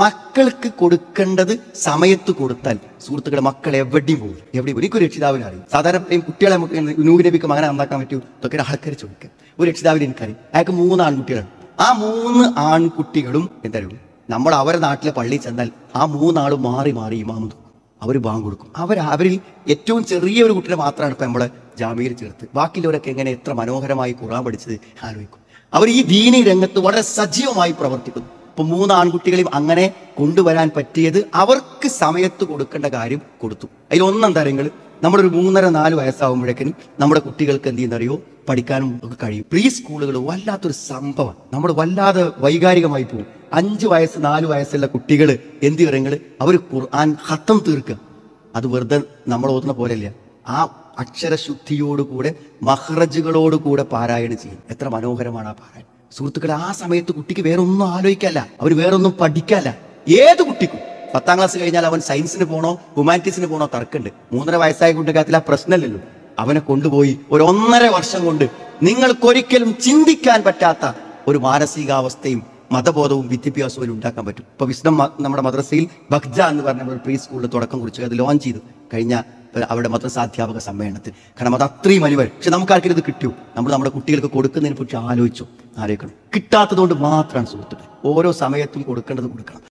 മക്കൾക്ക് കൊടുക്കേണ്ടത് സമയത്ത് കൊടുത്താൽ സുഹൃത്തുക്കളുടെ മക്കൾ എവിടെയും പോകും എവിടെയും ഒരിക്കലും രക്ഷിതാവിനെ അറിയും സാധാരണ കുട്ടികളെ നമുക്ക് നബിക്ക് മകനെ നന്നാക്കാൻ പറ്റൂ ഇതൊക്കെ ആൾക്കാർ ചോദിക്കുക ഒരു രക്ഷിതാവിനെ എനിക്കറിയും അയാൾക്ക് മൂന്ന് ആൺകുട്ടികളാണ് ആ മൂന്ന് ആൺകുട്ടികളും എന്തായാലും നമ്മൾ അവരെ നാട്ടിലെ പള്ളിയിൽ ചെന്നാൽ ആ മൂന്നാളും മാറി മാറി ഇമാമു അവർ ബാങ്ക് കൊടുക്കും അവർ അവരിൽ ഏറ്റവും ചെറിയ ഒരു കുട്ടിയെ മാത്രമാണ് ഇപ്പം നമ്മളെ ജാമ്യയിൽ ചേർത്ത് ബാക്കിയുള്ളവരൊക്കെ എങ്ങനെ എത്ര മനോഹരമായി കുറാൻ പഠിച്ചത് ആലോചിക്കും അവർ ഈ ദീനി രംഗത്ത് വളരെ സജീവമായി പ്രവർത്തിക്കുന്നു മൂന്ന് ആൺകുട്ടികളെയും അങ്ങനെ കൊണ്ടുവരാൻ പറ്റിയത് അവർക്ക് സമയത്ത് കൊടുക്കേണ്ട കാര്യം കൊടുത്തു അതിലൊന്നാം തരങ്ങൾ നമ്മുടെ ഒരു മൂന്നര നാല് വയസ്സാകുമ്പോഴേക്കിനും നമ്മുടെ കുട്ടികൾക്ക് എന്ത് ചെയ്യുന്നറിയോ പഠിക്കാനും ഒക്കെ കഴിയും പ്രീ സ്കൂളുകൾ വല്ലാത്തൊരു സംഭവം നമ്മൾ വല്ലാതെ വൈകാരികമായി പോകും അഞ്ച് വയസ്സ് നാല് വയസ്സുള്ള കുട്ടികൾ എന്ത് ചെയ്യുന്നത് അവർ ഖുർആൻ ഹത്തം തീർക്കുക അത് വെറുതെ നമ്മൾ ഓതുന്ന പോലെയല്ല ആ അക്ഷരശുദ്ധിയോടുകൂടെ മഹ്റജുകളോടുകൂടെ പാരായണം ചെയ്യും എത്ര മനോഹരമാണ് ആ പാരായണം സുഹൃത്തുക്കളെ ആ സമയത്ത് കുട്ടിക്ക് വേറെ ഒന്നും ആലോചിക്കല്ല അവർ വേറെ ഒന്നും പഠിക്കല്ല ഏത് കുട്ടിക്കും പത്താം ക്ലാസ് കഴിഞ്ഞാൽ അവൻ സയൻസിന് പോണോ ഹ്യൂമാനിറ്റീസിന് പോണോ തർക്കമുണ്ട് മൂന്നര വയസ്സായ കുട്ടിക്കാത്തിൽ ആ പ്രശ്നമില്ലല്ലോ അവനെ കൊണ്ടുപോയി ഒരു ഒന്നര വർഷം കൊണ്ട് നിങ്ങൾക്കൊരിക്കലും ചിന്തിക്കാൻ പറ്റാത്ത ഒരു മാനസികാവസ്ഥയും മതബോധവും വിദ്യാഭ്യാസവും ഉണ്ടാക്കാൻ പറ്റും ഇപ്പൊ വിശ്വം നമ്മുടെ മദ്രസയിൽ ബഗ്ജ എന്ന് പറഞ്ഞ ഒരു പ്രീ സ്കൂളിൽ തുടക്കം കുറിച്ച് അത് ലോഞ്ച് ചെയ്തു കഴിഞ്ഞ അവിടെ മതസാധ്യാപക സമ്മേളനത്തിൽ കാരണം അത് അത്രയും വലിയ പക്ഷെ ആർക്കും ഇത് കിട്ടിയോ നമ്മൾ നമ്മുടെ കുട്ടികൾക്ക് കൊടുക്കുന്നതിനെ കുറിച്ച് ആലോചിച്ചു ആലോചിക്കണം കിട്ടാത്തതുകൊണ്ട് മാത്രമാണ് സുഹൃത്തുക്കൾ ഓരോ സമയത്തും കൊടുക്കേണ്ടത് കൊടുക്കണം